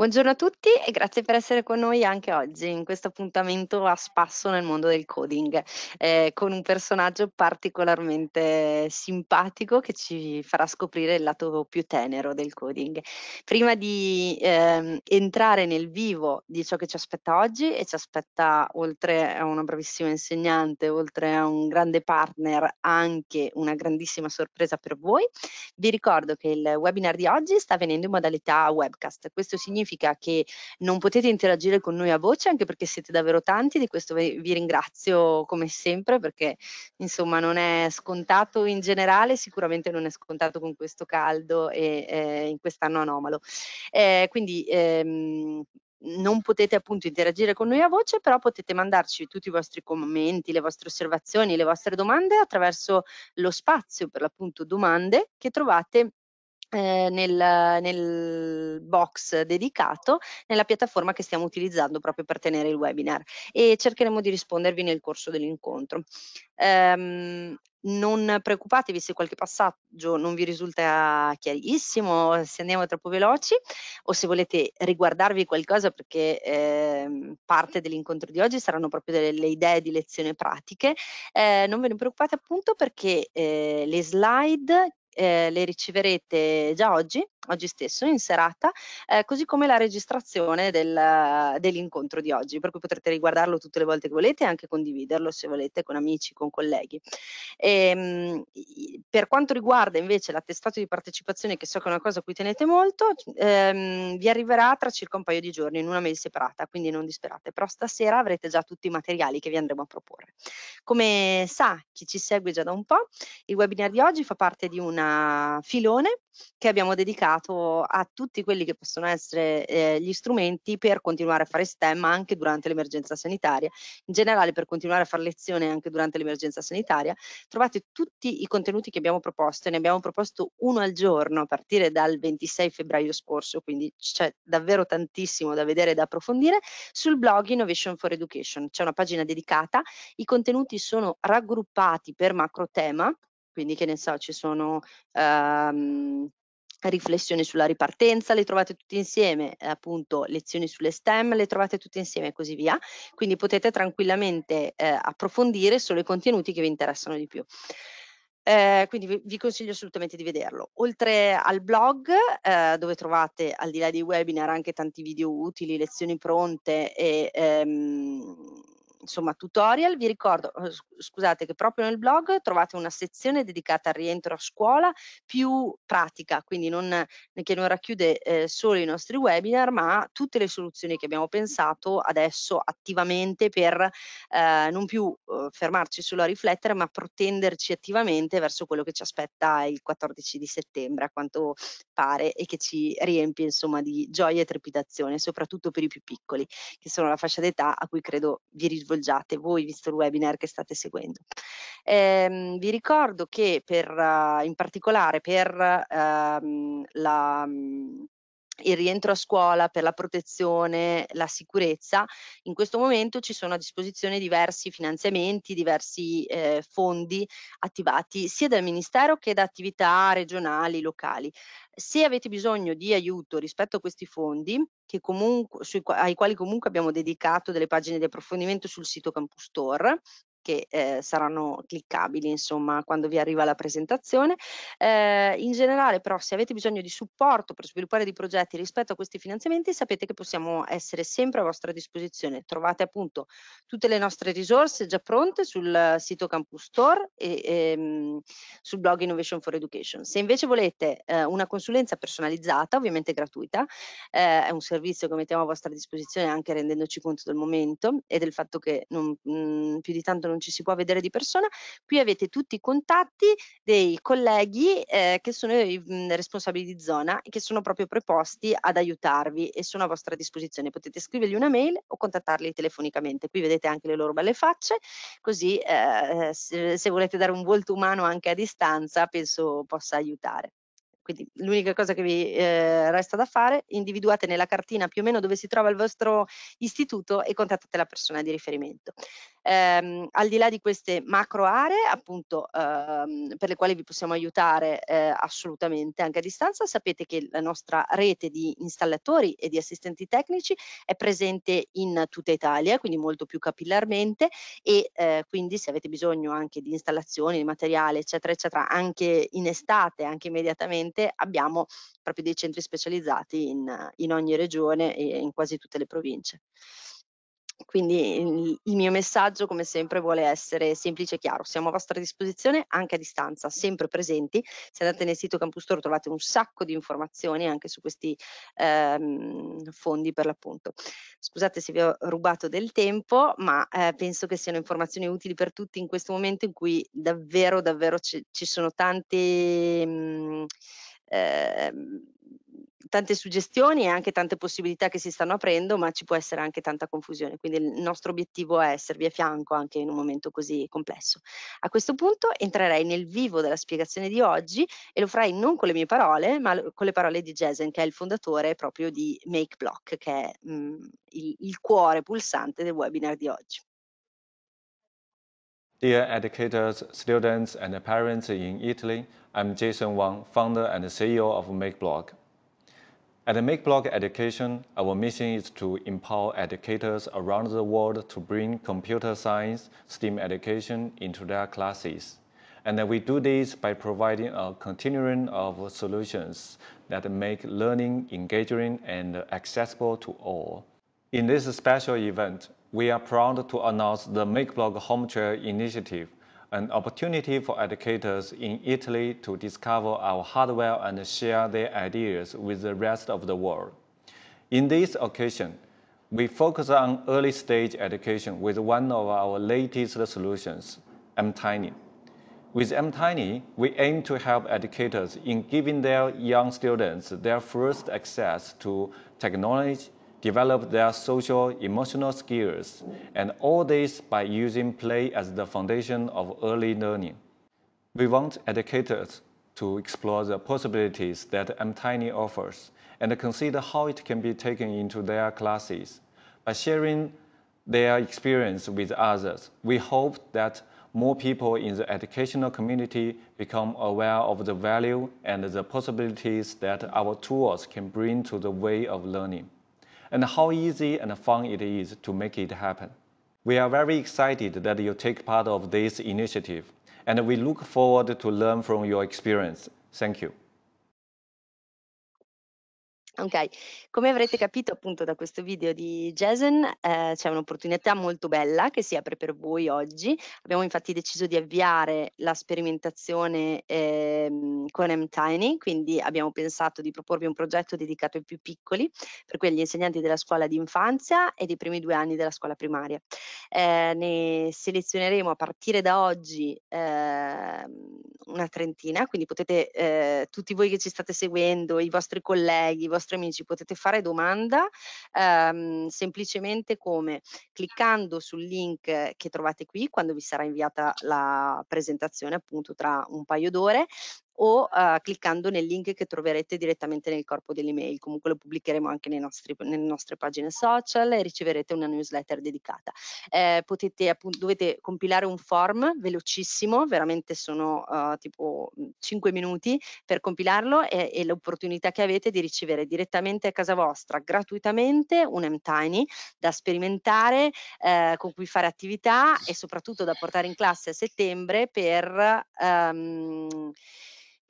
Buongiorno a tutti e grazie per essere con noi anche oggi in questo appuntamento a spasso nel mondo del coding eh, con un personaggio particolarmente simpatico che ci farà scoprire il lato più tenero del coding. Prima di eh, entrare nel vivo di ciò che ci aspetta oggi e ci aspetta oltre a una bravissima insegnante, oltre a un grande partner, anche una grandissima sorpresa per voi, vi ricordo che il webinar di oggi sta avvenendo in modalità webcast. Questo significa significa che non potete interagire con noi a voce anche perché siete davvero tanti, di questo vi ringrazio come sempre perché insomma non è scontato in generale, sicuramente non è scontato con questo caldo e eh, in quest'anno anomalo. Eh, quindi ehm, non potete appunto interagire con noi a voce, però potete mandarci tutti i vostri commenti, le vostre osservazioni, le vostre domande attraverso lo spazio per l'appunto domande che trovate eh, nel, nel, box dedicato nella piattaforma che stiamo utilizzando proprio per tenere il webinar e cercheremo di rispondervi nel corso dell'incontro. Um, non preoccupatevi se qualche passaggio non vi risulta chiarissimo, eh, se andiamo troppo veloci o se volete riguardarvi qualcosa perché eh, parte dell'incontro di oggi saranno proprio delle idee di lezione pratiche, eh, non ve ne preoccupate appunto perché eh, le slide eh, le riceverete già oggi, oggi stesso in serata, eh, così come la registrazione del, dell'incontro di oggi, per cui potrete riguardarlo tutte le volte che volete e anche condividerlo se volete con amici, con colleghi. E, ehm, per quanto riguarda invece l'attestato di partecipazione, che so che è una cosa a cui tenete molto, ehm, vi arriverà tra circa un paio di giorni in una mail separata, quindi non disperate, però stasera avrete già tutti i materiali che vi andremo a proporre. Come sa chi ci segue già da un po', il webinar di oggi fa parte di un un filone che abbiamo dedicato a tutti quelli che possono essere eh, gli strumenti per continuare a fare STEM anche durante l'emergenza sanitaria, in generale per continuare a fare lezione anche durante l'emergenza sanitaria. Trovate tutti i contenuti che abbiamo proposto, ne abbiamo proposto uno al giorno a partire dal 26 febbraio scorso, quindi c'è davvero tantissimo da vedere e da approfondire, sul blog Innovation for Education, c'è una pagina dedicata, i contenuti sono raggruppati per macro tema, quindi, che ne so, ci sono ehm, riflessioni sulla ripartenza, le trovate tutte insieme, appunto lezioni sulle STEM, le trovate tutte insieme e così via. Quindi potete tranquillamente eh, approfondire solo i contenuti che vi interessano di più. Eh, quindi vi, vi, consiglio assolutamente di vederlo. Oltre al blog, eh, dove trovate al di là dei webinar anche tanti video utili, lezioni pronte e ehm, insomma, tutorial. Vi ricordo, eh, scusate, che proprio nel blog trovate una sezione dedicata al rientro a scuola più pratica, quindi non, eh, che non racchiude eh, solo i nostri webinar, ma tutte le soluzioni che abbiamo pensato adesso attivamente per eh, non più eh, fermarci solo a riflettere, ma protenderci attivamente verso quello che ci aspetta il 14 di settembre, a quanto pare, e che ci riempie insomma di gioia e trepidazione, soprattutto per i più piccoli, che sono la fascia d'età a cui credo vi rivolgete svolgiate voi, visto il webinar che state seguendo. Ehm, vi ricordo che per, eh, in particolare per ehm, la mm, il rientro a scuola per la protezione, la sicurezza, in questo momento ci sono a disposizione diversi finanziamenti, diversi eh, fondi attivati sia dal Ministero che da attività regionali, locali. Se avete bisogno di aiuto rispetto a questi fondi, comunque, sui, ai quali comunque abbiamo dedicato delle pagine di approfondimento sul sito Campus Store, che eh, saranno cliccabili insomma quando vi arriva la presentazione. Eh, in generale però se avete bisogno di supporto per sviluppare dei progetti rispetto a questi finanziamenti sapete che possiamo essere sempre a vostra disposizione. Trovate appunto tutte le nostre risorse già pronte sul sito Campus Store e, e ehm, sul blog Innovation for Education. Se invece volete eh, una consulenza personalizzata, ovviamente gratuita, eh, è un servizio che mettiamo a vostra disposizione anche rendendoci conto del momento e del fatto che non, mh, mm, più di tanto non ci si può vedere di persona, qui avete tutti i contatti dei colleghi eh, che sono i mh, responsabili di zona e che sono proprio preposti ad aiutarvi e sono a vostra disposizione. Potete scrivergli una mail o contattarli telefonicamente. Qui vedete anche le loro belle facce, così eh, eh se, se volete dare un volto umano anche a distanza penso possa aiutare. Quindi l'unica cosa che vi eh, resta da fare, individuate nella cartina più o meno dove si trova il vostro istituto e contattate la persona di riferimento. Ehm, al di là di queste macro aree, appunto, ehm, per le quali vi possiamo aiutare eh, assolutamente anche a distanza, sapete che la nostra rete di installatori e di assistenti tecnici è presente in tutta Italia, quindi molto più capillarmente e eh, quindi se avete bisogno anche di installazioni, di materiale, eccetera, eccetera, anche in estate, anche immediatamente, ovviamente abbiamo proprio dei centri specializzati in, in ogni regione e in quasi tutte le province. Quindi il, il mio messaggio, come sempre, vuole essere semplice e chiaro. Siamo a vostra disposizione anche a distanza, sempre presenti. Se andate nel sito Campus Store trovate un sacco di informazioni anche su questi ehm, fondi per l'appunto. Scusate se vi ho rubato del tempo, ma eh, penso che siano informazioni utili per tutti in questo momento in cui davvero, davvero ci, ci sono tanti... Mh, mm, Ehm, tante suggestioni e anche tante possibilità che si stanno aprendo, ma ci può essere anche tanta confusione. Quindi il nostro obiettivo è esservi a fianco anche in un momento così complesso. A questo punto entrerei nel vivo della spiegazione di oggi e lo farei non con le mie parole, ma con le parole di Jason, che è il fondatore proprio di Make Block, che è mh, mm, il, il cuore pulsante del webinar di oggi. Dear educators, students, and parents in Italy, I'm Jason Wang, founder and CEO of MakeBlock. At MakeBlock Education, our mission is to empower educators around the world to bring computer science, STEAM education into their classes. And we do this by providing a continuum of solutions that make learning engaging and accessible to all. In this special event, we are proud to announce the MakeBlog Home Chair initiative, an opportunity for educators in Italy to discover our hardware and share their ideas with the rest of the world. In this occasion, we focus on early stage education with one of our latest solutions, MTiny. With MTiny, we aim to help educators in giving their young students their first access to technology develop their social emotional skills, and all this by using play as the foundation of early learning. We want educators to explore the possibilities that MTiny offers and consider how it can be taken into their classes. By sharing their experience with others, we hope that more people in the educational community become aware of the value and the possibilities that our tools can bring to the way of learning and how easy and fun it is to make it happen. We are very excited that you take part of this initiative, and we look forward to learn from your experience. Thank you. Ok, come avrete capito appunto da questo video di Jason eh, c'è un'opportunità molto bella che si apre per voi oggi. Abbiamo infatti deciso di avviare la sperimentazione eh, con MTiny, quindi abbiamo pensato di proporvi un progetto dedicato ai più piccoli, per quegli insegnanti della scuola di infanzia e dei primi due anni della scuola primaria. Eh, ne selezioneremo a partire da oggi ehm, una trentina, quindi potete eh, tutti voi che ci state seguendo, i vostri colleghi, i vostri vostri amici potete fare domanda ehm, semplicemente come cliccando sul link che trovate qui quando vi sarà inviata la presentazione appunto tra un paio d'ore o uh, cliccando nel link che troverete direttamente nel corpo dell'email. Comunque lo pubblicheremo anche nostri, nelle nostre pagine social e riceverete una newsletter dedicata. Eh, potete, appunto, dovete compilare un form velocissimo, veramente sono uh, tipo 5 mhmm, minuti per compilarlo e, e l'opportunità che avete di ricevere direttamente a casa vostra gratuitamente un M-Tiny da sperimentare, eh, con cui fare attività e soprattutto da portare in classe a settembre per... Um,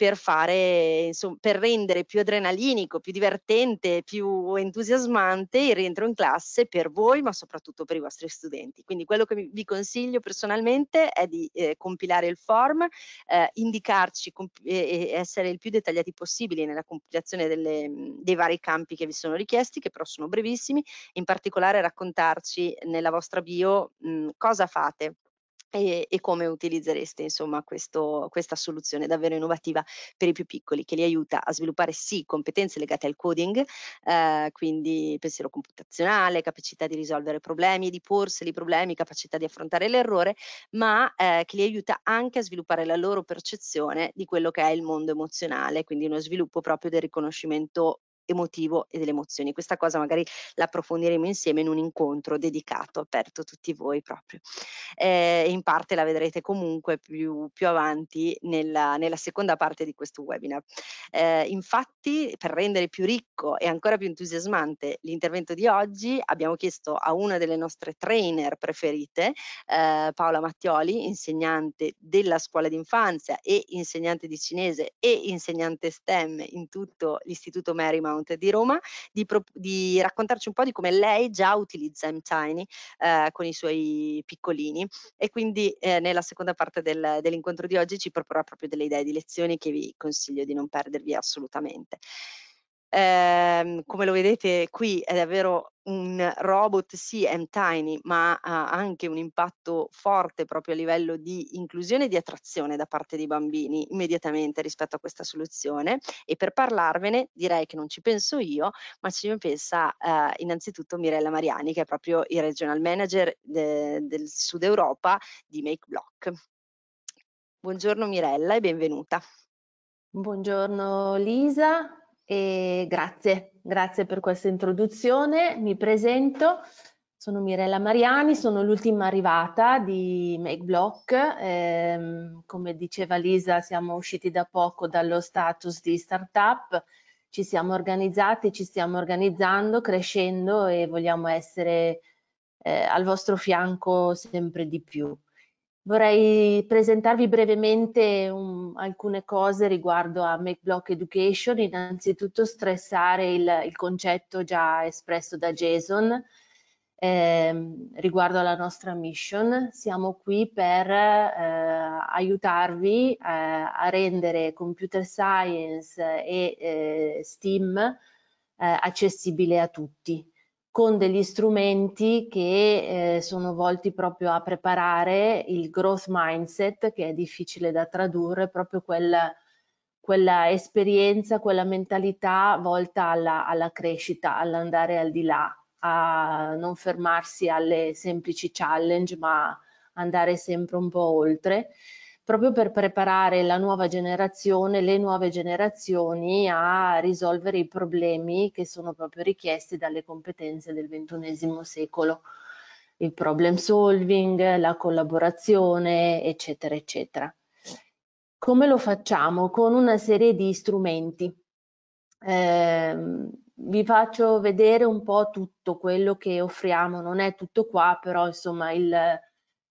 per, fare, insomma, per rendere più adrenalinico, più divertente, più entusiasmante il rientro in classe per voi, ma soprattutto per i vostri studenti. Quindi quello che vi consiglio personalmente è di eh, compilare il form, eh, indicarci e essere il più dettagliati possibili nella compilazione delle, mm, dei vari campi che vi sono richiesti, che però sono brevissimi, in particolare raccontarci nella vostra bio mh, mm, cosa fate, e, e come utilizzereste insomma questo, questa soluzione davvero innovativa per i più piccoli che li aiuta a sviluppare sì competenze legate al coding, eh, quindi pensiero computazionale, capacità di risolvere problemi, di porseli problemi, capacità di affrontare l'errore, ma eh, che li aiuta anche a sviluppare la loro percezione di quello che è il mondo emozionale, quindi uno sviluppo proprio del riconoscimento emotivo e delle emozioni. Questa cosa magari la approfondiremo insieme in un incontro dedicato, aperto a tutti voi proprio. Eh, in parte la vedrete comunque più, più avanti nella, nella, seconda parte di questo webinar. Eh, infatti, per rendere più ricco e ancora più entusiasmante l'intervento di oggi, abbiamo chiesto a una delle nostre trainer preferite, eh, Paola Mattioli, insegnante della scuola d'infanzia e insegnante di cinese e insegnante STEM in tutto l'istituto Marymount Account di Roma di, pro, di raccontarci un po' di come lei già utilizza MTiny eh, con i suoi piccolini e quindi eh, nella seconda parte del, dell'incontro di oggi ci proporrà proprio delle idee di lezioni che vi consiglio di non perdervi assolutamente. Eh, come lo vedete qui è davvero un robot sì è tiny ma ha anche un impatto forte proprio a livello di inclusione e di attrazione da parte dei bambini immediatamente rispetto a questa soluzione e per parlarvene direi che non ci penso io ma ci pensa eh, innanzitutto Mirella Mariani che è proprio il regional manager de del sud Europa di Make Block. Buongiorno Mirella e benvenuta. Buongiorno Lisa, e grazie, grazie per questa introduzione. Mi presento, sono Mirella Mariani, sono l'ultima arrivata di Make Block. Ehm, come diceva Lisa, siamo usciti da poco dallo status di startup, ci siamo organizzati, ci stiamo organizzando, crescendo e vogliamo essere eh, al vostro fianco sempre di più. Vorrei presentarvi brevemente un, alcune cose riguardo a Make Block Education, innanzitutto stressare il, il concetto già espresso da Jason eh, riguardo alla nostra mission. Siamo qui per eh, aiutarvi eh, a rendere computer science e eh, STEAM eh, accessibile a tutti con degli strumenti che eh, sono volti proprio a preparare il growth mindset, che è difficile da tradurre, proprio quella, quella esperienza, quella mentalità volta alla, alla crescita, all'andare al di là, a non fermarsi alle semplici challenge, ma andare sempre un po' oltre proprio per preparare la nuova generazione, le nuove generazioni a risolvere i problemi che sono proprio richiesti dalle competenze del XXI secolo, il problem solving, la collaborazione, eccetera, eccetera. Come lo facciamo? Con una serie di strumenti. Eh, vi faccio vedere un po' tutto quello che offriamo, non è tutto qua, però insomma il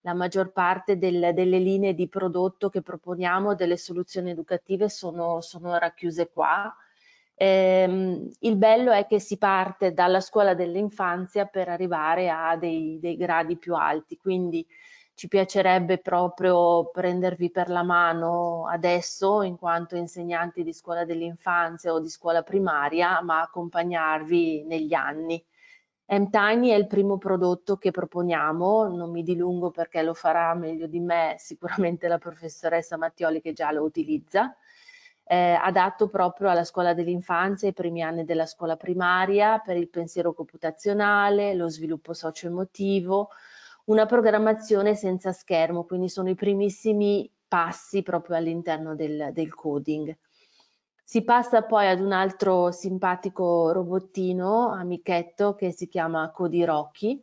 la maggior parte del, delle linee di prodotto che proponiamo, delle soluzioni educative, sono, sono racchiuse qua. Ehm, il bello è che si parte dalla scuola dell'infanzia per arrivare a dei, dei gradi più alti, quindi ci piacerebbe proprio prendervi per la mano adesso in quanto insegnanti di scuola dell'infanzia o di scuola primaria, ma accompagnarvi negli anni. M-Tiny è il primo prodotto che proponiamo, non mi dilungo perché lo farà meglio di me sicuramente la professoressa Mattioli che già lo utilizza, eh, adatto proprio alla scuola dell'infanzia, ai primi anni della scuola primaria, per il pensiero computazionale, lo sviluppo socio-emotivo, una programmazione senza schermo, quindi sono i primissimi passi proprio all'interno del, del coding. Si passa poi ad un altro simpatico robottino, amichetto, che si chiama Rocky,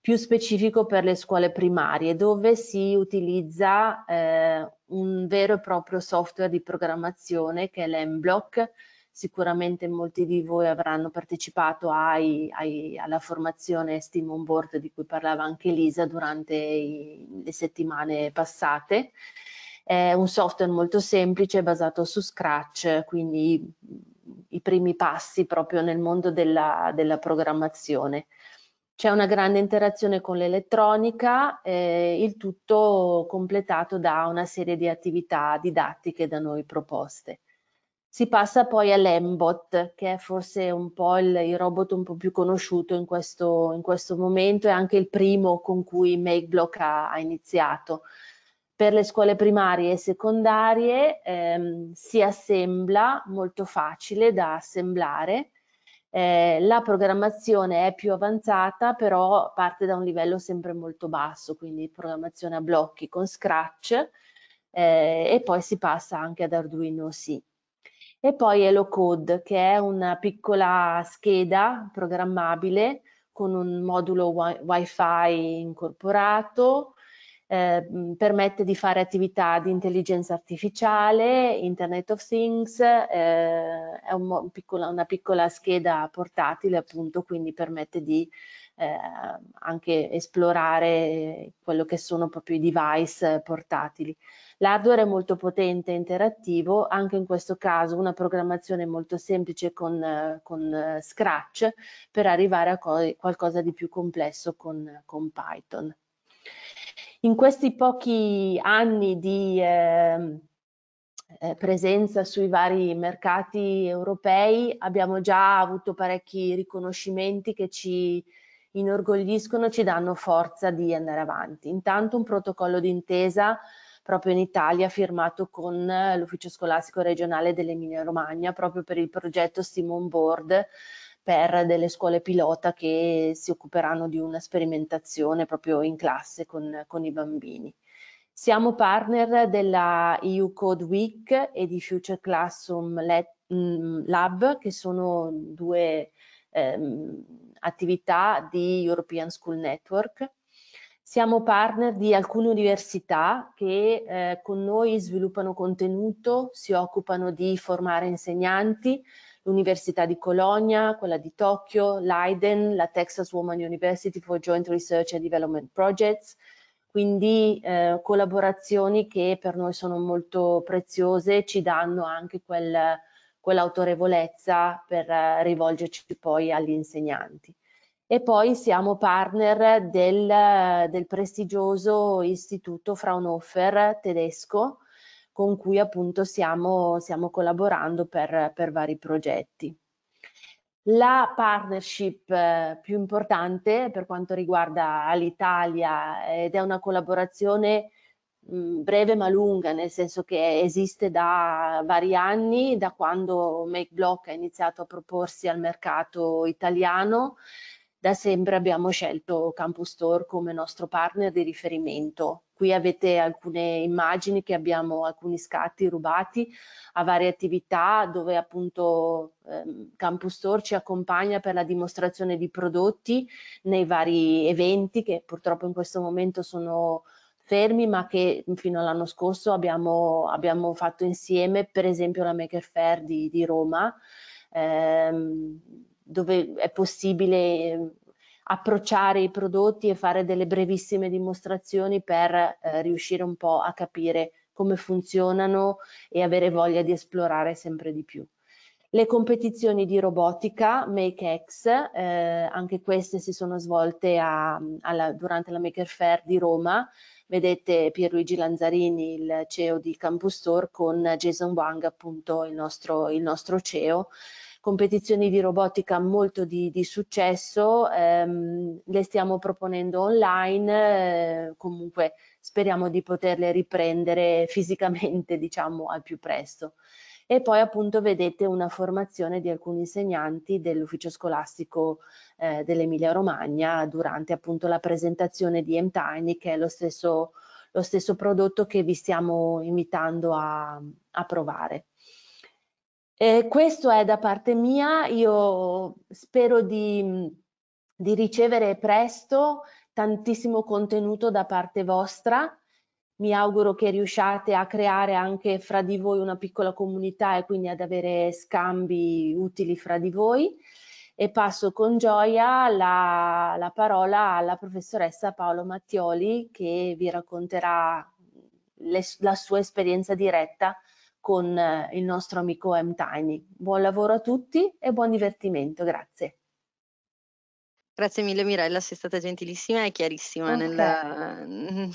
più specifico per le scuole primarie, dove si utilizza eh, un vero e proprio software di programmazione che è l'Emblock. Sicuramente molti di voi avranno partecipato ai, ai, alla formazione Steam on Board di cui parlava anche Lisa durante i, le settimane passate. È un software molto semplice basato su Scratch, quindi i primi passi proprio nel mondo della, della programmazione. C'è una grande interazione con l'elettronica, eh, il tutto completato da una serie di attività didattiche da noi proposte. Si passa poi all'Embot, che è forse un po' il, il robot un po' più conosciuto in questo, in questo momento e anche il primo con cui MakeBlock ha, ha iniziato per le scuole primarie e secondarie ehm, si assembla molto facile da assemblare. Eh, la programmazione è più avanzata, però parte da un livello sempre molto basso, quindi programmazione a blocchi con Scratch eh, e poi si passa anche ad Arduino C. E poi Hello Code, che è una piccola scheda programmabile con un modulo wi- wifi incorporato, eh, permette di fare attività di intelligenza artificiale, Internet of Things, eh, è un piccola, una piccola scheda portatile appunto, quindi permette di eh, anche esplorare quello che sono proprio i device portatili. L'hardware è molto potente e interattivo, anche in questo caso una programmazione molto semplice con, con Scratch per arrivare a qualcosa di più complesso con, con Python in questi pochi anni di ehm, eh, presenza sui vari mercati europei abbiamo già avuto parecchi riconoscimenti che ci inorgogliscono, ci danno forza di andare avanti. Intanto un protocollo d'intesa proprio in Italia firmato con l'Ufficio Scolastico Regionale dell'Emilia Romagna proprio per il progetto Simon Board per delle scuole pilota che si occuperanno di una sperimentazione proprio in classe con, con i bambini. Siamo partner della EU Code Week e di Future Classroom mm, Lab, che sono due ehm, attività di European School Network. Siamo partner di alcune università che eh, con noi sviluppano contenuto, si occupano di formare insegnanti, l'Università di Colonia, quella di Tokyo, l'Aiden, la Texas Woman University for Joint Research and Development Projects, quindi eh, collaborazioni che per noi sono molto preziose, ci danno anche quel, quell'autorevolezza per eh, rivolgerci poi agli insegnanti. E poi siamo partner del, del prestigioso istituto Fraunhofer tedesco, con cui appunto stiamo, stiamo collaborando per, per vari progetti. La partnership eh, più importante per quanto riguarda l'Italia eh, ed è una collaborazione mm, breve ma lunga, nel senso che esiste da vari anni, da quando Make Block ha iniziato a proporsi al mercato italiano da sempre abbiamo scelto Campus Store come nostro partner di riferimento. Qui avete alcune immagini che abbiamo, alcuni scatti rubati a varie attività dove appunto eh, Campus Store ci accompagna per la dimostrazione di prodotti nei vari eventi che purtroppo in questo momento sono fermi ma che fino all'anno scorso abbiamo, abbiamo, fatto insieme per esempio la Maker Fair di, di Roma ehm, dove è possibile ehm, approcciare i prodotti e fare delle brevissime dimostrazioni per eh, riuscire un po' a capire come funzionano e avere voglia di esplorare sempre di più. Le competizioni di robotica MakeX, eh, anche queste si sono svolte a, alla, durante la Maker Fair di Roma. Vedete Pierluigi Lanzarini, il CEO di Campus Store, con Jason Wang, appunto il nostro, il nostro CEO competizioni di robotica molto di, di successo, ehm, le stiamo proponendo online, eh, comunque speriamo di poterle riprendere fisicamente diciamo al più presto. E poi appunto vedete una formazione di alcuni insegnanti dell'ufficio scolastico eh, dell'Emilia Romagna durante appunto la presentazione di M-Tiny che è lo stesso, lo stesso prodotto che vi stiamo invitando a, a provare. Eh, questo è da parte mia, io spero di, di, ricevere presto tantissimo contenuto da parte vostra, mi auguro che riusciate a creare anche fra di voi una piccola comunità e quindi ad avere scambi utili fra di voi e passo con gioia la, la parola alla professoressa Paolo Mattioli che vi racconterà le, la sua esperienza diretta con eh, il nostro amico M Tiny. Buon lavoro a tutti e buon divertimento, grazie. Grazie mille Mirella, sei stata gentilissima e chiarissima okay. nel,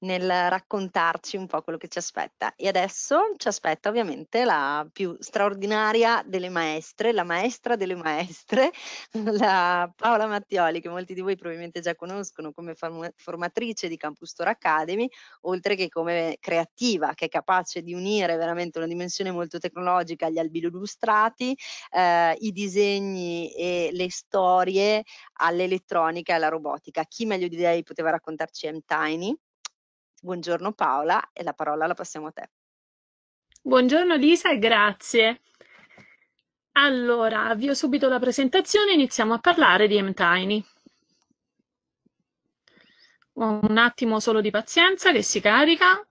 nel, raccontarci un po' quello che ci aspetta. E adesso ci aspetta ovviamente la più straordinaria delle maestre, la maestra delle maestre, la Paola Mattioli, che molti di voi probabilmente già conoscono come formatrice di Campus Store Academy, oltre che come creativa, che è capace di unire veramente una dimensione molto tecnologica agli albino illustrati, eh, i disegni e le storie all'elettronica e alla robotica. Chi meglio di lei poteva raccontarci M. Tiny? Buongiorno Paola e la parola la passiamo a te. Buongiorno Lisa e grazie. Allora, avvio subito la presentazione e iniziamo a parlare di M. Tiny. Un attimo solo di pazienza che si carica.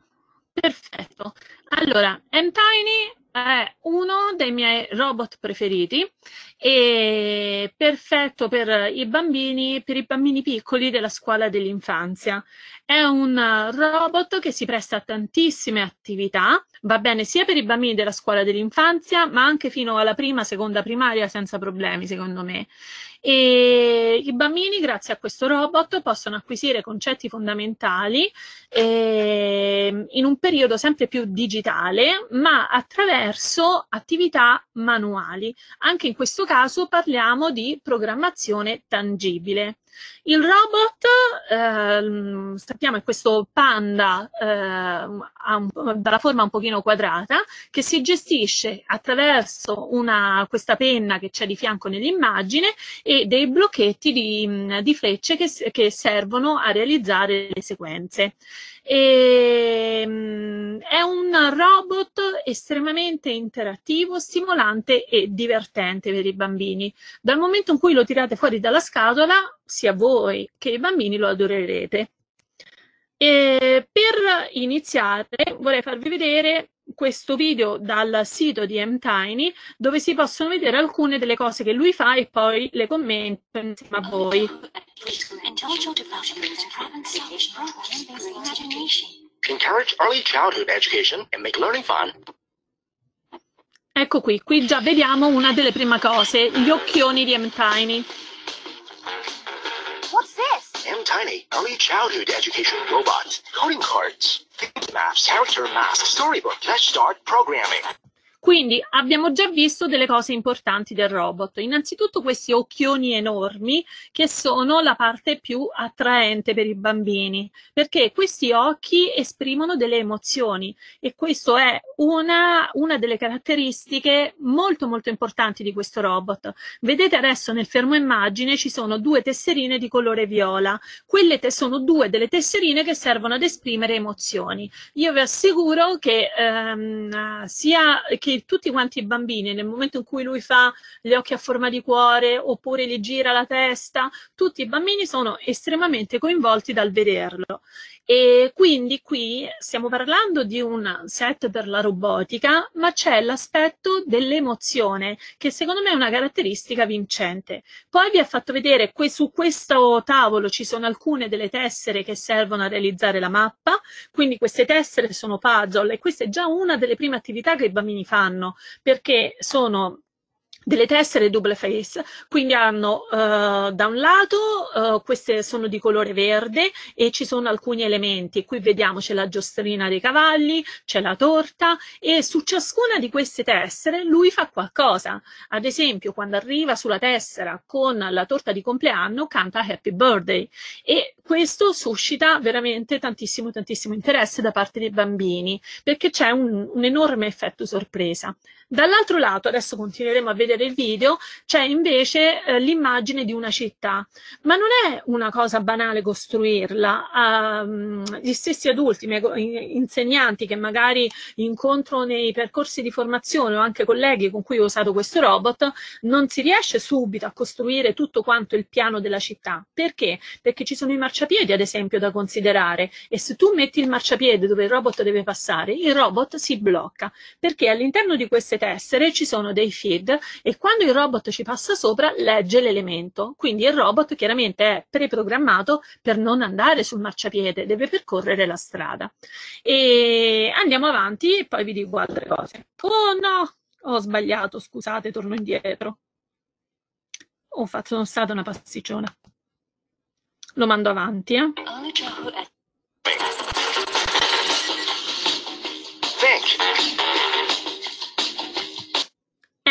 Perfetto. Allora, M. Tiny è uno dei miei robot preferiti e perfetto per i bambini, per i bambini piccoli della scuola dell'infanzia. È un eh, robot che si presta a tantissime attività, va bene sia per i bambini della scuola dell'infanzia, ma anche fino alla prima, seconda primaria senza problemi, secondo me. E i bambini, grazie a questo robot, possono acquisire concetti fondamentali eh, in un periodo sempre più digitale, ma attraverso attività manuali. Anche in questo caso parliamo di programmazione tangibile. Il robot, eh, sappiamo è questo panda eh, un, dalla forma un pochino quadrata che si gestisce attraverso una, questa penna che c'è di fianco nell'immagine e dei blocchetti di, di frecce che, che, servono a realizzare le sequenze. E, è un robot estremamente interattivo, stimolante e divertente per i bambini. Dal momento in cui lo tirate fuori dalla scatola, sia voi che i bambini lo adorerete. E per iniziare vorrei farvi vedere questo video dal sito di MTiny dove si possono vedere alcune delle cose che lui fa e poi le commento insieme a voi. Ecco qui, qui già vediamo una delle prime cose, gli occhioni di MTiny. tiny, early childhood education robots, coding cards, think maps, character masks, storybook. Let's start programming. Quindi abbiamo già visto delle cose importanti del robot. Innanzitutto questi occhioni enormi che sono la parte più attraente per i bambini, perché questi occhi esprimono delle emozioni e questa è una, una delle caratteristiche molto molto importanti di questo robot. Vedete adesso nel fermo immagine ci sono due tesserine di colore viola. Quelle sono due delle tesserine che servono ad esprimere emozioni. Io vi assicuro che ehm, sia che tutti quanti i bambini, nel momento in cui lui fa gli occhi a forma di cuore oppure gli gira la testa, tutti i bambini sono estremamente coinvolti dal vederlo. E quindi qui stiamo parlando di un set per la robotica, ma c'è l'aspetto dell'emozione, che secondo me è una caratteristica vincente. Poi vi ha fatto vedere, que- su questo tavolo ci sono alcune delle tessere che servono a realizzare la mappa, quindi queste tessere sono puzzle e questa è già una delle prime attività che i bambini fanno fanno perché sono delle tessere double face, quindi hanno uh, da un lato uh, queste sono di colore verde e ci sono alcuni elementi, qui vediamo c'è la giostrina dei cavalli, c'è la torta e su ciascuna di queste tessere lui fa qualcosa, ad esempio quando arriva sulla tessera con la torta di compleanno canta happy birthday e questo suscita veramente tantissimo tantissimo interesse da parte dei bambini perché c'è un, un enorme effetto sorpresa. Dall'altro lato, adesso continueremo a vedere il video, c'è invece eh, l'immagine di una città, ma non è una cosa banale costruirla. Um, gli stessi adulti, insegnanti che magari incontro nei percorsi di formazione o anche colleghi con cui ho usato questo robot, non si riesce subito a costruire tutto quanto il piano della città. Perché? Perché ci sono i marciapiedi, ad esempio, da considerare e se tu metti il marciapiede dove il robot deve passare, il robot si blocca perché all'interno di questa queste tessere ci sono dei feed e quando il robot ci passa sopra legge l'elemento. Quindi il robot chiaramente è preprogrammato per non andare sul marciapiede, deve percorrere la strada. E andiamo avanti e poi vi dico altre cose. Oh no, ho sbagliato, scusate, torno indietro. Ho oh, fatto stata una pasticciona. Lo mando avanti, eh. Think. Think.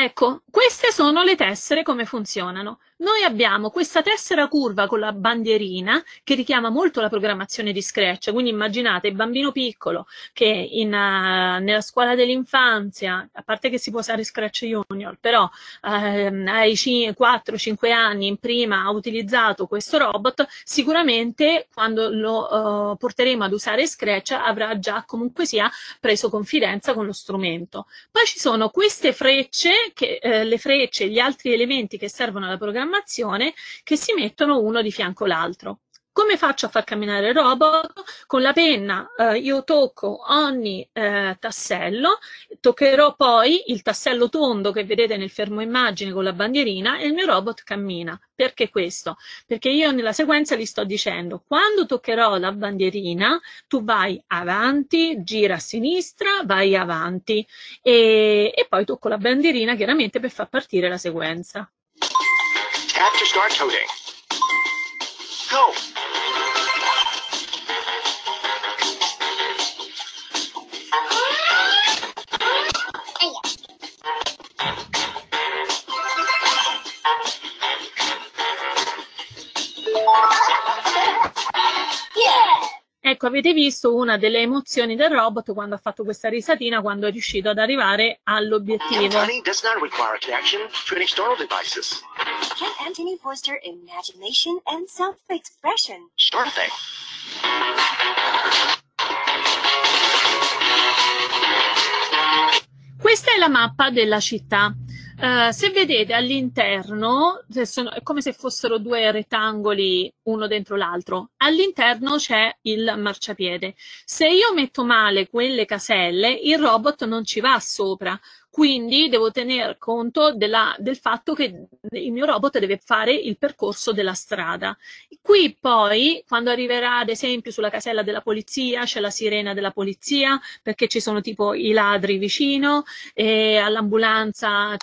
Ecco, queste sono le tessere come funzionano. Noi abbiamo questa tessera curva con la bandierina che richiama molto la programmazione di Scratch, quindi immaginate il bambino piccolo che in, uh, nella scuola dell'infanzia, a parte che si può usare Scratch Junior, però uh, ai 4-5 anni in prima ha utilizzato questo robot, sicuramente quando lo uh, porteremo ad usare Scratch avrà già comunque sia preso confidenza con lo strumento. Poi ci sono queste frecce, che, eh, le frecce e gli altri elementi che servono alla programmazione programmazione che si mettono uno di fianco l'altro. Come faccio a far camminare il robot? Con la penna eh, io tocco ogni eh, tassello, toccherò poi il tassello tondo che vedete nel fermo immagine con la bandierina e il mio robot cammina. Perché questo? Perché io nella sequenza gli sto dicendo quando toccherò la bandierina tu vai avanti, gira a sinistra, vai avanti e, e poi tocco la bandierina chiaramente per far partire la sequenza tap to start toting. Go! Ecco, avete visto una delle emozioni del robot quando ha fatto questa risatina, quando è riuscito ad arrivare all'obiettivo. Can Anthony foster imagination and self expression? Sure thing. Questa è la mappa della città. Uh, se vedete all'interno, sono, è come se fossero due rettangoli uno dentro l'altro, all'interno c'è il marciapiede. Se io metto male quelle caselle, il robot non ci va sopra, quindi devo tener conto della, del fatto che il mio robot deve fare il percorso della strada. Qui poi, quando arriverà ad esempio sulla casella della polizia, c'è la sirena della polizia perché ci sono tipo i ladri vicino, all'ambulanza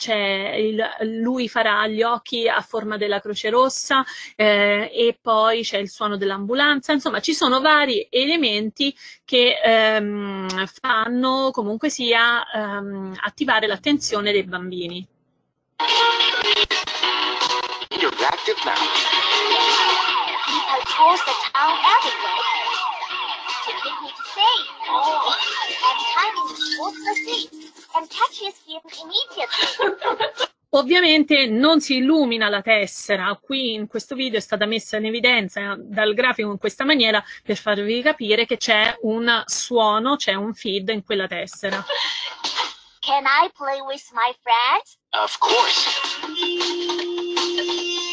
lui farà gli occhi a forma della croce rossa eh, e poi c'è il suono dell'ambulanza. Insomma, ci sono vari elementi che ehm, fanno comunque sia ehm, attivare l'attenzione dei bambini. Ovviamente non si illumina la tessera, qui in questo video è stata messa in evidenza dal grafico in questa maniera per farvi capire che c'è un suono, c'è un feed in quella tessera. Can I play with my friends? Of course.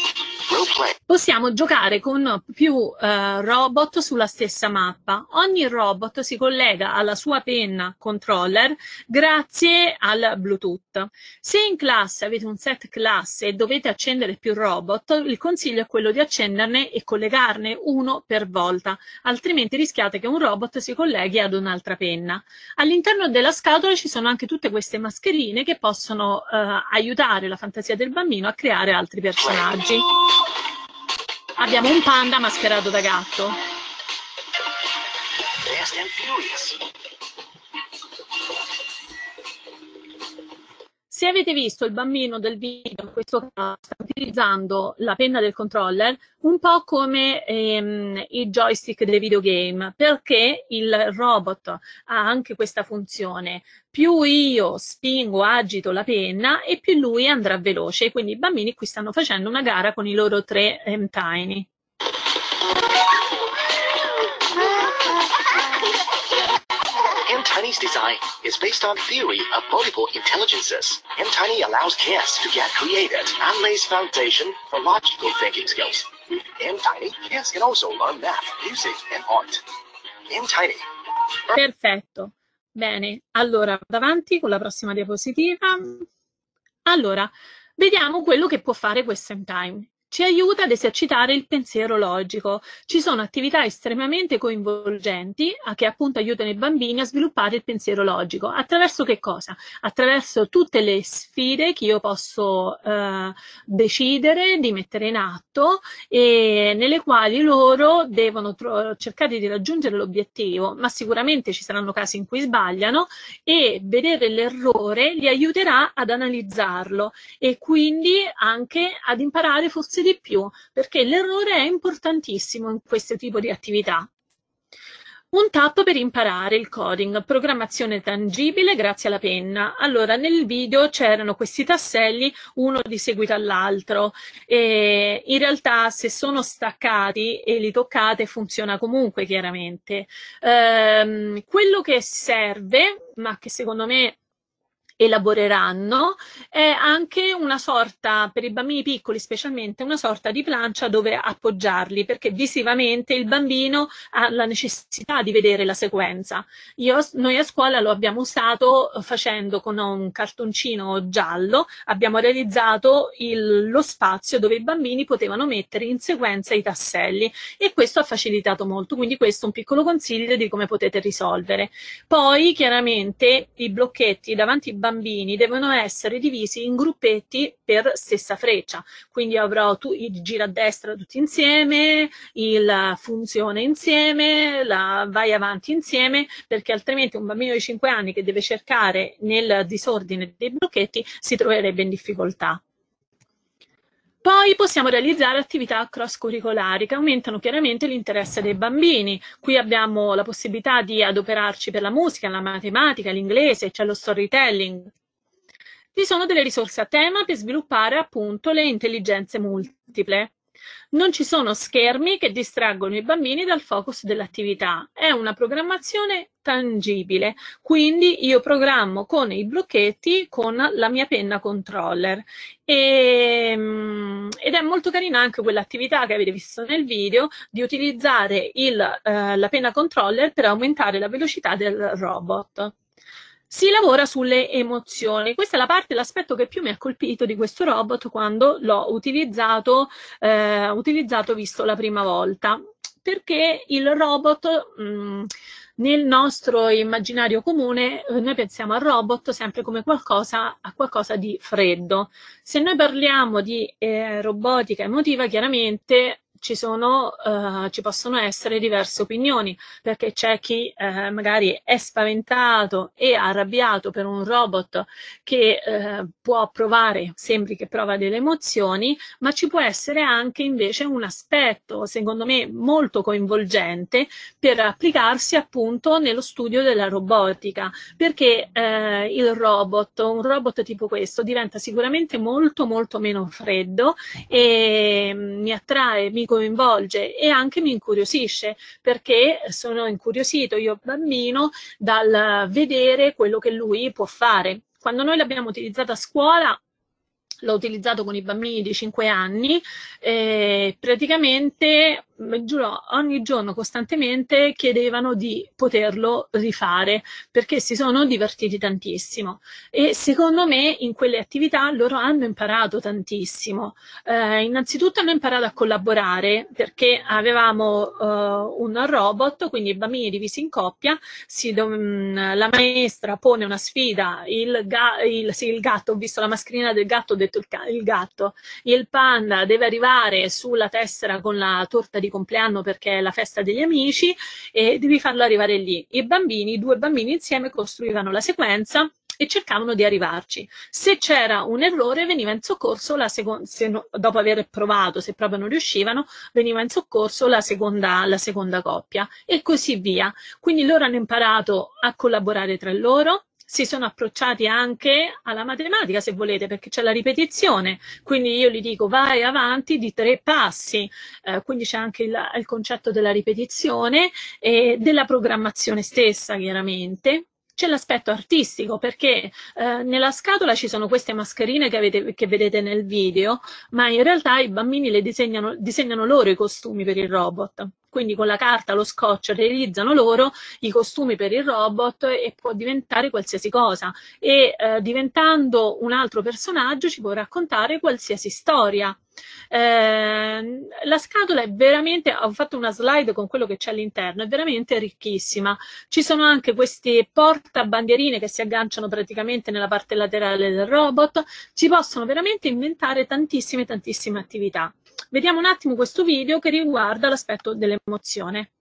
Possiamo giocare con più eh, robot sulla stessa mappa. Ogni robot si collega alla sua penna controller grazie al Bluetooth. Se in classe avete un set classe e dovete accendere più robot, il consiglio è quello di accenderne e collegarne uno per volta, altrimenti rischiate che un robot si colleghi ad un'altra penna. All'interno della scatola ci sono anche tutte queste mascherine che possono eh, aiutare la fantasia del bambino a creare altri personaggi abbiamo un panda mascherato da gatto. Fast and Furious. se avete visto il bambino del video in questo caso sta utilizzando la penna del controller un po' come ehm, i joystick dei videogame perché il robot ha anche questa funzione più io spingo, agito la penna e più lui andrà veloce quindi i bambini qui stanno facendo una gara con i loro tre ehm, tiny Mtini's design is based on theory of multiple intelligences. Mtini allows kids to get created and lays foundation for logical thinking skills. With Mtini, kids can also learn math, music and art. Mtini. Perfetto. Bene, allora vado avanti con la prossima diapositiva. Allora, vediamo quello che può fare questo M-Time ci aiuta ad esercitare il pensiero logico. Ci sono attività estremamente coinvolgenti che appunto aiutano i bambini a sviluppare il pensiero logico. Attraverso che cosa? Attraverso tutte le sfide che io posso eh, decidere di mettere in atto e nelle quali loro devono tro- cercare di raggiungere l'obiettivo, ma sicuramente ci saranno casi in cui sbagliano e vedere l'errore li aiuterà ad analizzarlo e quindi anche ad imparare forse forse di più, perché l'errore è importantissimo in questo tipo di attività. Un tap per imparare il coding, programmazione tangibile grazie alla penna. Allora, nel video c'erano questi tasselli uno di seguito all'altro e in realtà se sono staccati e li toccate funziona comunque chiaramente. Ehm, quello che serve, ma che secondo me elaboreranno è anche una sorta, per i bambini piccoli specialmente, una sorta di plancia dove appoggiarli, perché visivamente il bambino ha la necessità di vedere la sequenza. Io, noi a scuola lo abbiamo usato facendo con un cartoncino giallo, abbiamo realizzato il, lo spazio dove i bambini potevano mettere in sequenza i tasselli e questo ha facilitato molto, quindi questo è un piccolo consiglio di come potete risolvere. Poi chiaramente i blocchetti davanti ai bambini bambini devono essere divisi in gruppetti per stessa freccia, quindi avrò tu, il giro a destra tutti insieme, la funzione insieme, la vai avanti insieme, perché altrimenti un bambino di 5 anni che deve cercare nel disordine dei blocchetti si troverebbe in difficoltà. Poi possiamo realizzare attività cross curricolari che aumentano chiaramente l'interesse dei bambini. Qui abbiamo la possibilità di adoperarci per la musica, la matematica, l'inglese, c'è lo storytelling. Ci sono delle risorse a tema per sviluppare appunto le intelligenze multiple. Non ci sono schermi che distraggono i bambini dal focus dell'attività. È una programmazione tangibile, quindi io programmo con i blocchetti con la mia penna controller. E, ehm, ed è molto carina anche quell'attività che avete visto nel video di utilizzare il, eh, la penna controller per aumentare la velocità del robot si lavora sulle emozioni. Questa è la parte, l'aspetto che più mi ha colpito di questo robot quando l'ho utilizzato, eh, utilizzato visto la prima volta. Perché il robot, mh, mm, nel nostro immaginario comune, noi pensiamo al robot sempre come qualcosa, a qualcosa di freddo. Se noi parliamo di eh, robotica emotiva, chiaramente ci, sono, uh, ci possono essere diverse opinioni, perché c'è chi uh, magari è spaventato e arrabbiato per un robot che uh, può provare, sembri che prova delle emozioni, ma ci può essere anche invece un aspetto, secondo me, molto coinvolgente per applicarsi appunto nello studio della robotica, perché il robot, un robot tipo questo, diventa sicuramente molto molto meno freddo e mm, mi attrae, mi coinvolge e anche mi incuriosisce perché sono incuriosito io bambino dal vedere quello che lui può fare. Quando noi l'abbiamo utilizzata a scuola l'ho utilizzato con i bambini di 5 anni, eh, praticamente giuro, ogni giorno costantemente chiedevano di poterlo rifare perché si sono divertiti tantissimo e secondo me in quelle attività loro hanno imparato tantissimo. Eh, innanzitutto hanno imparato a collaborare perché avevamo eh, un robot, quindi i bambini divisi in coppia, si, mm, la maestra pone una sfida, il, ga, il, sì, il, gatto, ho visto la mascherina del gatto, ho detto il, il gatto, il panda deve arrivare sulla tessera con la torta di compleanno perché è la festa degli amici e devi farlo arrivare lì. I bambini, due bambini insieme costruivano la sequenza e cercavano di arrivarci. Se c'era un errore veniva in soccorso la seconda, se no, dopo aver provato, se proprio non riuscivano, veniva in soccorso la seconda, la seconda coppia e così via. Quindi loro hanno imparato a collaborare tra loro, si sono approcciati anche alla matematica, se volete, perché c'è la ripetizione. Quindi io gli dico vai avanti di tre passi, eh, quindi c'è anche il, il concetto della ripetizione e della programmazione stessa, chiaramente c'è l'aspetto artistico perché eh, nella scatola ci sono queste mascherine che, avete, che, vedete nel video, ma in realtà i bambini le disegnano, disegnano loro i costumi per il robot quindi con la carta, lo scotch realizzano loro i costumi per il robot e può diventare qualsiasi cosa e eh, diventando un altro personaggio ci può raccontare qualsiasi storia. Eh, la scatola è veramente, ho fatto una slide con quello che c'è all'interno, è veramente ricchissima. Ci sono anche queste portabandierine che si agganciano praticamente nella parte laterale del robot, ci possono veramente inventare tantissime tantissime attività. Vediamo un attimo questo video che riguarda l'aspetto dell'emozione.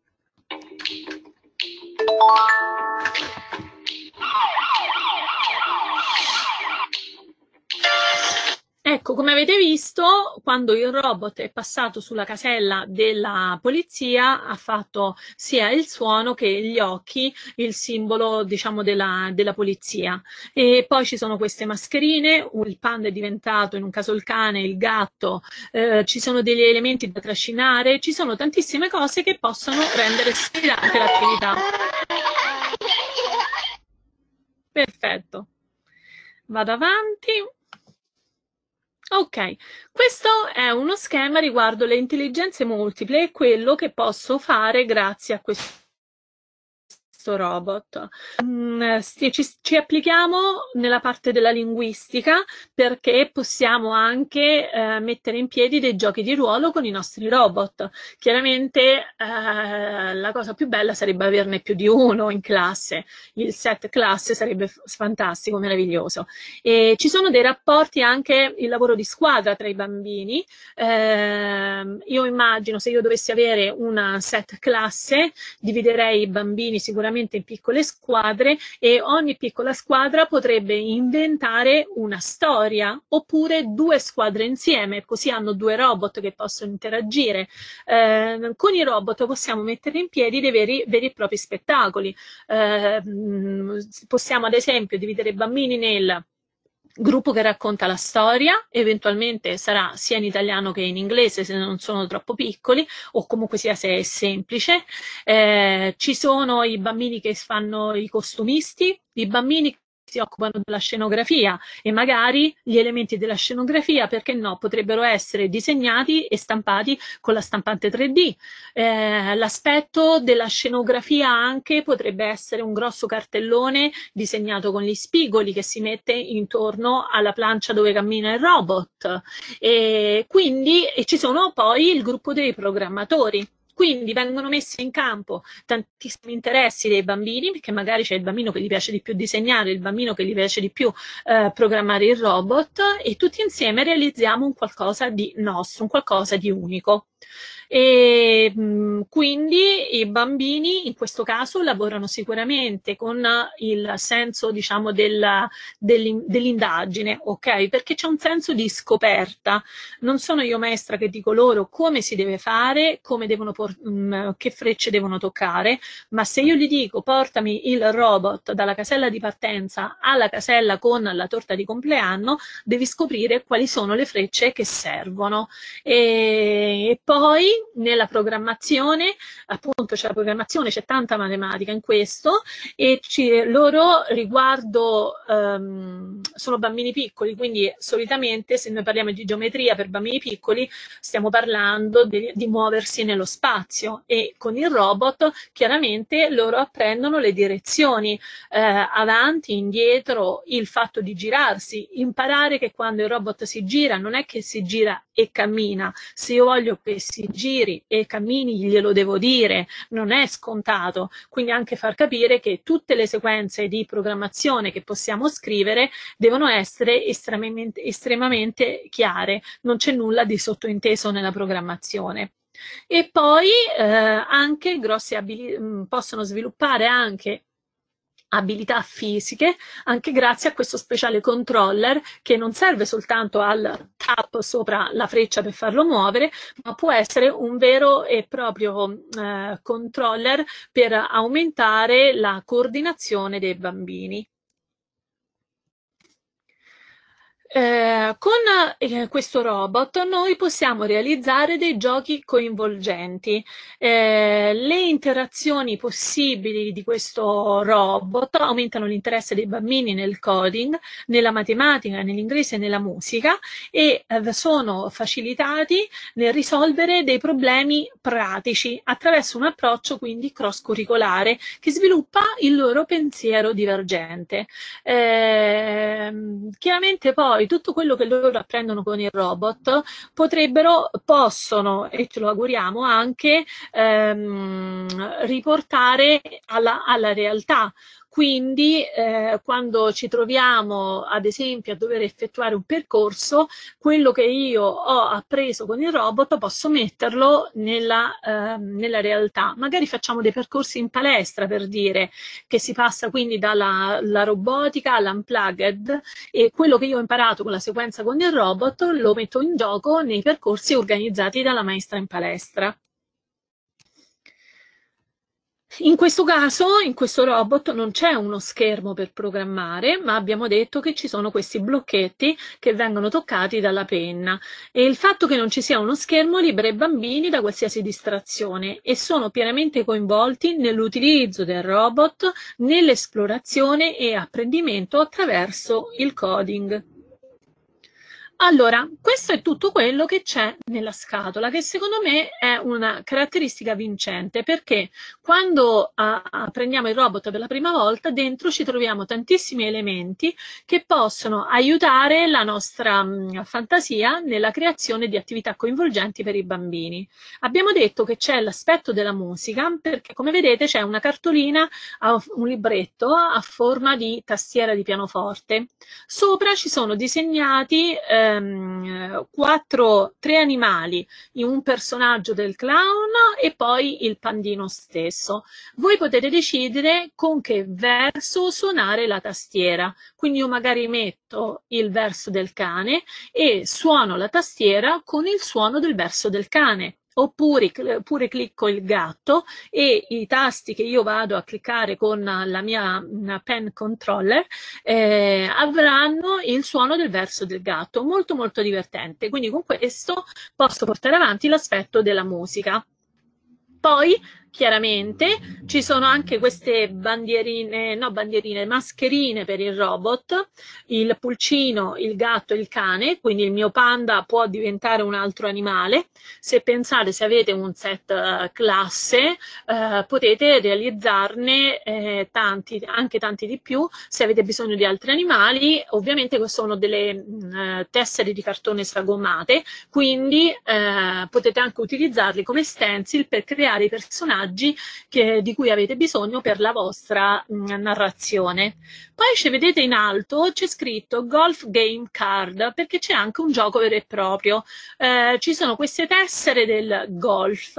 Ecco, come avete visto, quando il robot è passato sulla casella della polizia, ha fatto sia il suono che gli occhi, il simbolo, diciamo, della, della polizia. E poi ci sono queste mascherine, il panda è diventato, in un caso il cane, il gatto, eh, ci sono degli elementi da trascinare, ci sono tantissime cose che possono rendere sfidante l'attività. Perfetto. Vado avanti. Ok, questo è uno schema riguardo le intelligenze multiple e quello che posso fare grazie a questo questo robot. Mm, eh, ci, applichiamo nella parte della linguistica perché possiamo anche eh, mettere in piedi dei giochi di ruolo con i nostri robot. Chiaramente eh, la cosa più bella sarebbe averne più di uno in classe, il set classe sarebbe fantastico, meraviglioso. E ci sono dei rapporti anche il lavoro di squadra tra i bambini. Ehm, io immagino se io dovessi avere una set classe, dividerei i bambini sicuramente veramente in piccole squadre e ogni piccola squadra potrebbe inventare una storia oppure due squadre insieme, così hanno due robot che possono interagire. Eh, con i robot possiamo mettere in piedi dei veri, veri e propri spettacoli. Eh, possiamo ad esempio dividere i bambini nel gruppo che racconta la storia, eventualmente sarà sia in italiano che in inglese se non sono troppo piccoli o comunque sia se è semplice. Eh, ci sono i bambini che fanno i costumisti, i bambini si occupano della scenografia e magari gli elementi della scenografia, perché no, potrebbero essere disegnati e stampati con la stampante 3D. Eh, l'aspetto della scenografia anche potrebbe essere un grosso cartellone disegnato con gli spigoli che si mette intorno alla plancia dove cammina il robot. E quindi e ci sono poi il gruppo dei programmatori quindi vengono messi in campo tantissimi interessi dei bambini, perché magari c'è il bambino che gli piace di più disegnare, il bambino che gli piace di più eh, programmare il robot e tutti insieme realizziamo un qualcosa di nostro, un qualcosa di unico. E mm, quindi i bambini in questo caso lavorano sicuramente con il senso diciamo, del, dell'indagine, ok? Perché c'è un senso di scoperta. Non sono io maestra che dico loro come si deve fare, por- mm, che frecce devono toccare, ma se io gli dico portami il robot dalla casella di partenza alla casella con la torta di compleanno, devi scoprire quali sono le frecce che servono. E, e poi nella programmazione, appunto c'è la programmazione, c'è tanta matematica in questo e loro riguardo um, sono bambini piccoli, quindi solitamente se noi parliamo di geometria per bambini piccoli stiamo parlando di, di muoversi nello spazio e con il robot chiaramente loro apprendono le direzioni eh, avanti, indietro, il fatto di girarsi, imparare che quando il robot si gira non è che si gira e cammina, se io voglio che si giri e cammini glielo devo dire, non è scontato, quindi anche far capire che tutte le sequenze di programmazione che possiamo scrivere devono essere estremamente, estremamente chiare, non c'è nulla di sottointeso nella programmazione. E poi eh, anche grossi abili- mm, possono sviluppare anche abilità fisiche anche grazie a questo speciale controller che non serve soltanto al tap sopra la freccia per farlo muovere ma può essere un vero e proprio eh, controller per aumentare la coordinazione dei bambini. Eh, con eh, questo robot noi possiamo realizzare dei giochi coinvolgenti. Eh, le interazioni possibili di questo robot aumentano l'interesse dei bambini nel coding, nella matematica, nell'inglese e nella musica e eh, sono facilitati nel risolvere dei problemi pratici attraverso un approccio quindi cross curricolare che sviluppa il loro pensiero divergente. Ehm, chiaramente poi laboratori, tutto quello che loro apprendono con il robot, potrebbero, possono, e ce lo auguriamo anche, ehm, riportare alla, alla realtà. Quindi eh, quando ci troviamo ad esempio a dover effettuare un percorso, quello che io ho appreso con il robot posso metterlo nella, eh, nella realtà. Magari facciamo dei percorsi in palestra per dire che si passa quindi dalla robotica all'unplugged e quello che io ho imparato con la sequenza con il robot lo metto in gioco nei percorsi organizzati dalla maestra in palestra. In questo caso, in questo robot, non c'è uno schermo per programmare, ma abbiamo detto che ci sono questi blocchetti che vengono toccati dalla penna e il fatto che non ci sia uno schermo libera i bambini da qualsiasi distrazione e sono pienamente coinvolti nell'utilizzo del robot, nell'esplorazione e apprendimento attraverso il coding. Allora, questo è tutto quello che c'è nella scatola, che secondo me è una caratteristica vincente, perché quando uh, prendiamo il robot per la prima volta, dentro ci troviamo tantissimi elementi che possono aiutare la nostra mh, mm, fantasia nella creazione di attività coinvolgenti per i bambini. Abbiamo detto che c'è l'aspetto della musica, perché come vedete c'è una cartolina, un libretto a forma di tastiera di pianoforte. Sopra ci sono disegnati eh, ehm, quattro, tre animali, un personaggio del clown e poi il pandino stesso. Voi potete decidere con che verso suonare la tastiera. Quindi io magari metto il verso del cane e suono la tastiera con il suono del verso del cane oppure, oppure, clicco il gatto e i tasti che io vado a cliccare con la mia pen controller eh, avranno il suono del verso del gatto, molto molto divertente. Quindi con questo posso portare avanti l'aspetto della musica. Poi chiaramente. Ci sono anche queste bandierine, no bandierine, mascherine per il robot, il pulcino, il gatto, il cane, quindi il mio panda può diventare un altro animale. Se pensate, se avete un set eh, classe, eh, potete realizzarne eh, tanti, anche tanti di più. Se avete bisogno di altri animali, ovviamente queste sono delle mh, mm, eh, tessere di cartone sagommate, quindi eh, potete anche utilizzarli come stencil per creare i personaggi personaggi che, di cui avete bisogno per la vostra mh, mm, narrazione. Poi se vedete in alto c'è scritto Golf Game Card perché c'è anche un gioco vero e proprio. Eh, ci sono queste tessere del golf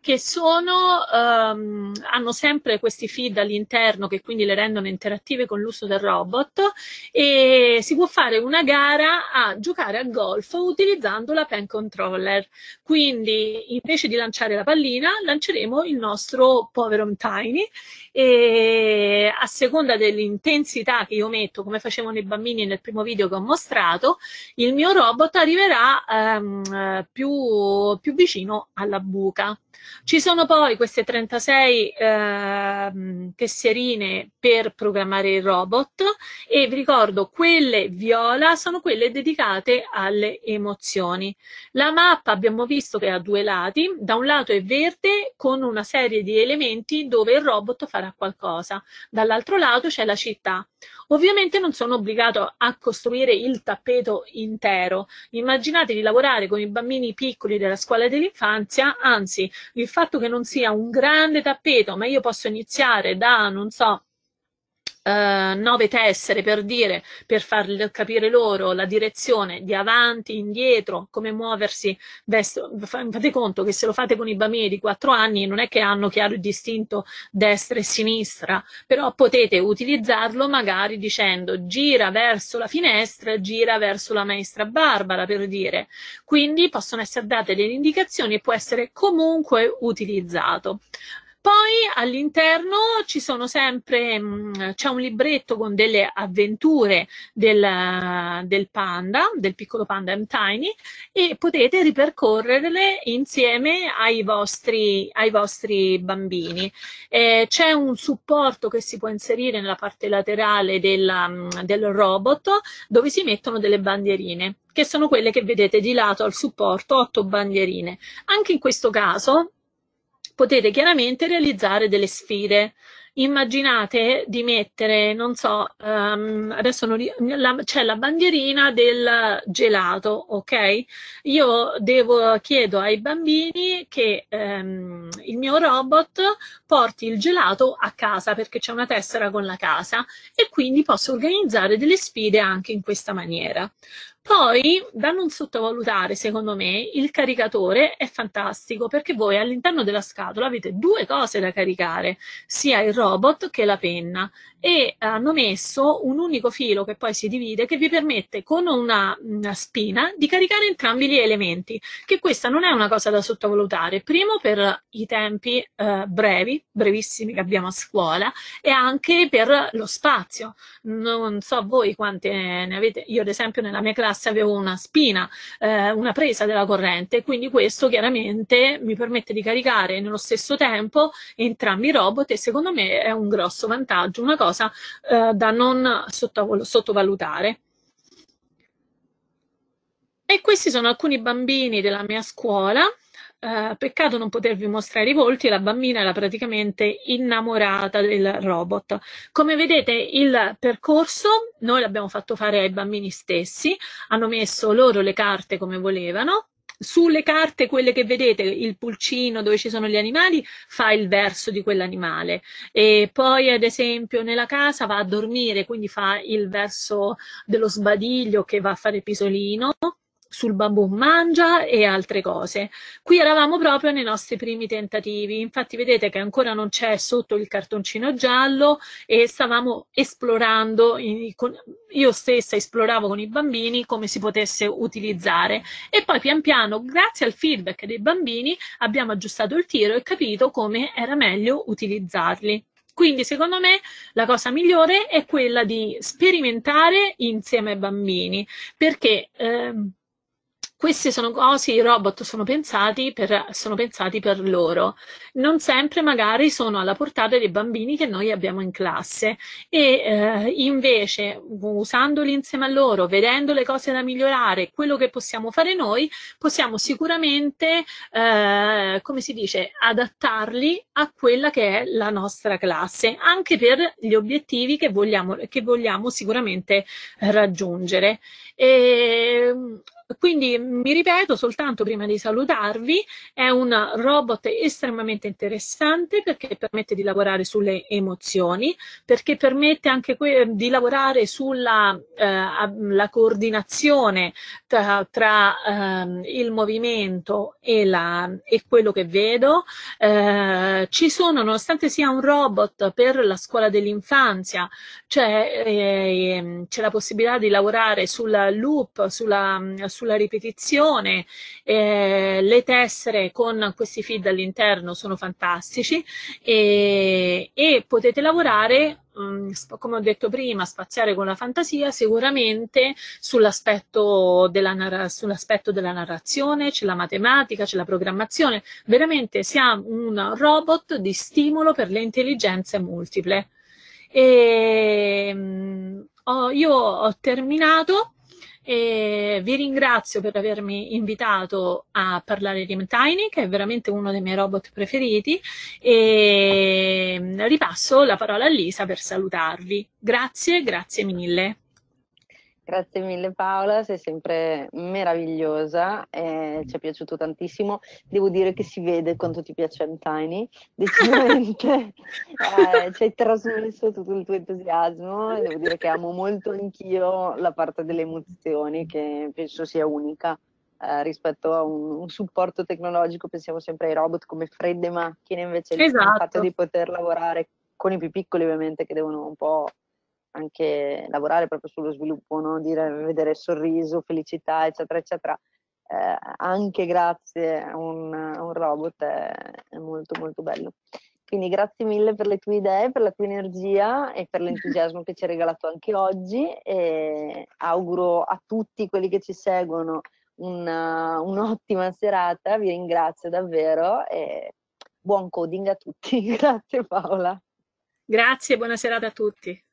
che sono, ehm, hanno sempre questi feed all'interno che quindi le rendono interattive con l'uso del robot e si può fare una gara a giocare a golf utilizzando la pen controller. Quindi invece di lanciare la pallina lanceremo il nostro povero Tiny e a seconda dell'intensità che io metto, come facevano i bambini nel primo video che ho mostrato, il mio robot arriverà ehm, più, più vicino alla buca. Ci sono poi queste 36 eh, tesserine per programmare il robot e vi ricordo quelle viola sono quelle dedicate alle emozioni. La mappa abbiamo visto che ha due lati, da un lato è verde con una serie di elementi dove il robot farà qualcosa, dall'altro lato c'è la città Ovviamente non sono obbligato a costruire il tappeto intero. Immaginate di lavorare con i bambini piccoli della scuola dell'infanzia, anzi, il fatto che non sia un grande tappeto, ma io posso iniziare da, non so, eh, nove tessere per dire, per far capire loro la direzione di avanti, indietro, come muoversi. Destro. Fate conto che se lo fate con i bambini di 4 anni non è che hanno chiaro il distinto destra e sinistra, però potete utilizzarlo magari dicendo gira verso la finestra, gira verso la maestra Barbara per dire. Quindi possono essere date delle indicazioni e può essere comunque utilizzato. Poi all'interno ci sono sempre, mm, c'è un libretto con delle avventure del, del panda, del piccolo panda M Tiny, e potete ripercorrerle insieme ai vostri, ai vostri bambini. Eh, c'è un supporto che si può inserire nella parte laterale della, mm, del robot dove si mettono delle bandierine che sono quelle che vedete di lato al supporto, otto bandierine. Anche in questo caso potete chiaramente realizzare delle sfide immaginate di mettere, non so, um, adesso non, la, c'è la bandierina del gelato, ok? Io devo, chiedo ai bambini che um, il mio robot porti il gelato a casa perché c'è una tessera con la casa e quindi posso organizzare delle sfide anche in questa maniera. Poi, da non sottovalutare, secondo me, il caricatore è fantastico perché voi all'interno della scatola avete due cose da caricare, sia il robot robot che la penna e hanno messo un unico filo che poi si divide che vi permette con una, una, spina di caricare entrambi gli elementi, che questa non è una cosa da sottovalutare, primo per i tempi eh, brevi, brevissimi che abbiamo a scuola e anche per lo spazio. Non so voi quante ne avete, io ad esempio nella mia classe avevo una spina, eh, una presa della corrente, quindi questo chiaramente mi permette di caricare nello stesso tempo entrambi i robot e secondo me è un grosso vantaggio, una cosa eh, da non sottovalutare. E questi sono alcuni bambini della mia scuola. Eh, peccato non potervi mostrare i volti, la bambina era praticamente innamorata del robot. Come vedete il percorso noi l'abbiamo fatto fare ai bambini stessi, hanno messo loro le carte come volevano, sulle carte, quelle che vedete, il pulcino dove ci sono gli animali, fa il verso di quell'animale e poi ad esempio nella casa va a dormire, quindi fa il verso dello sbadiglio che va a fare pisolino sul bambù mangia e altre cose. Qui eravamo proprio nei nostri primi tentativi, infatti vedete che ancora non c'è sotto il cartoncino giallo e stavamo esplorando, io stessa esploravo con i bambini come si potesse utilizzare e poi pian piano, grazie al feedback dei bambini, abbiamo aggiustato il tiro e capito come era meglio utilizzarli. Quindi secondo me la cosa migliore è quella di sperimentare insieme ai bambini, perché eh, queste sono cose, i robot sono pensati, per, sono pensati per loro. Non sempre magari sono alla portata dei bambini che noi abbiamo in classe e eh, invece usandoli insieme a loro, vedendo le cose da migliorare, quello che possiamo fare noi, possiamo sicuramente, eh, come si dice, adattarli a quella che è la nostra classe, anche per gli obiettivi che vogliamo, che vogliamo sicuramente raggiungere. E, ehm, quindi mi ripeto soltanto prima di salutarvi, è un robot estremamente interessante perché permette di lavorare sulle emozioni, perché permette anche di lavorare sulla eh, coordinazione tra, tra eh, il movimento e, la, e, quello che vedo. Eh, ci sono, nonostante sia un robot per la scuola dell'infanzia, cioè, eh, ehm, c'è la possibilità di lavorare sulla loop, sulla, sulla ripetizione, eh, le tessere con questi feed all'interno sono fantastici e, e potete lavorare mm, come ho detto prima, spaziare con la fantasia, sicuramente sull'aspetto della, narra- sull'aspetto della narrazione, c'è la matematica, c'è la programmazione, veramente siamo un robot di stimolo per le intelligenze multiple. E, oh, io ho terminato e vi ringrazio per avermi invitato a parlare di Tiny, che è veramente uno dei miei robot preferiti, e ripasso la parola a Lisa per salutarvi. Grazie, grazie mille. Grazie mille Paola, sei sempre meravigliosa, eh, ci è piaciuto tantissimo. Devo dire che si vede quanto ti piace Antini, decisamente eh, ci hai trasmesso tutto il tuo entusiasmo e devo dire che amo molto anch'io la parte delle emozioni che penso sia unica eh, rispetto a un, un, supporto tecnologico, pensiamo sempre ai robot come fredde macchine, invece esatto. il fatto di poter lavorare con i più piccoli ovviamente che devono un po' anche lavorare proprio sullo sviluppo, no? Dire, vedere sorriso, felicità, eccetera, eccetera, eh, anche grazie a un, a un robot è, è, molto molto bello. Quindi grazie mille per le tue idee, per la tua energia e per l'entusiasmo che ci hai regalato anche oggi e auguro a tutti quelli che ci seguono una, un'ottima serata, vi ringrazio davvero e buon coding a tutti. grazie Paola. Grazie, e buona serata a tutti.